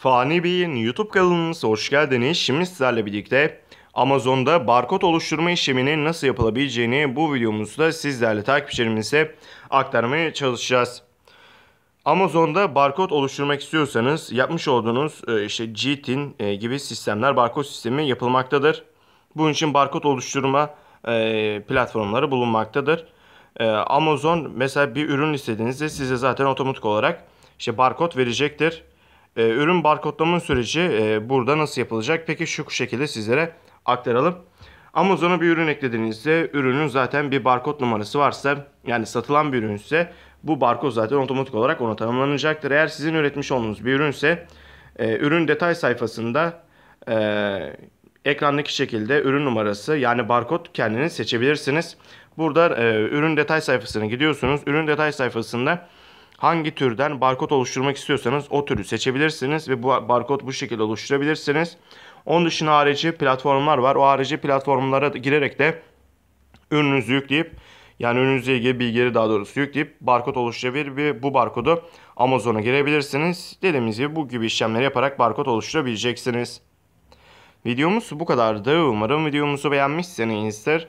Fani Bey'in YouTube kanalımıza hoş geldiniz. Şimdi sizlerle birlikte Amazon'da barkod oluşturma işleminin nasıl yapılabileceğini bu videomuzda sizlerle takipçilerimize aktarmaya çalışacağız. Amazon'da barkod oluşturmak istiyorsanız yapmış olduğunuz e, işte GTIN e, gibi sistemler barkod sistemi yapılmaktadır. Bunun için barkod oluşturma e, platformları bulunmaktadır. Amazon mesela bir ürün istediğinizde size zaten otomatik olarak işte barkod verecektir. E, ürün barkodlama süreci e, burada nasıl yapılacak? Peki şu şekilde sizlere aktaralım. Amazon'a bir ürün eklediğinizde ürünün zaten bir barkod numarası varsa yani satılan bir ürünse bu barkod zaten otomatik olarak ona tanımlanacaktır. Eğer sizin üretmiş olduğunuz bir ürünse e, ürün detay sayfasında e, ekrandaki şekilde ürün numarası yani barkod kendini seçebilirsiniz. Burada e, ürün detay sayfasına gidiyorsunuz. Ürün detay sayfasında hangi türden barkod oluşturmak istiyorsanız o türü seçebilirsiniz ve bu barkod bu şekilde oluşturabilirsiniz. Onun dışında harici platformlar var. O harici platformlara girerek de ürününüzü yükleyip yani ürününüzle ilgili bilgileri daha doğrusu yükleyip barkod oluşturabilir ve bu barkodu Amazon'a girebilirsiniz. Dediğimiz gibi bu gibi işlemleri yaparak barkod oluşturabileceksiniz. Videomuz bu kadardı. Umarım videomuzu beğenmişsinizdir.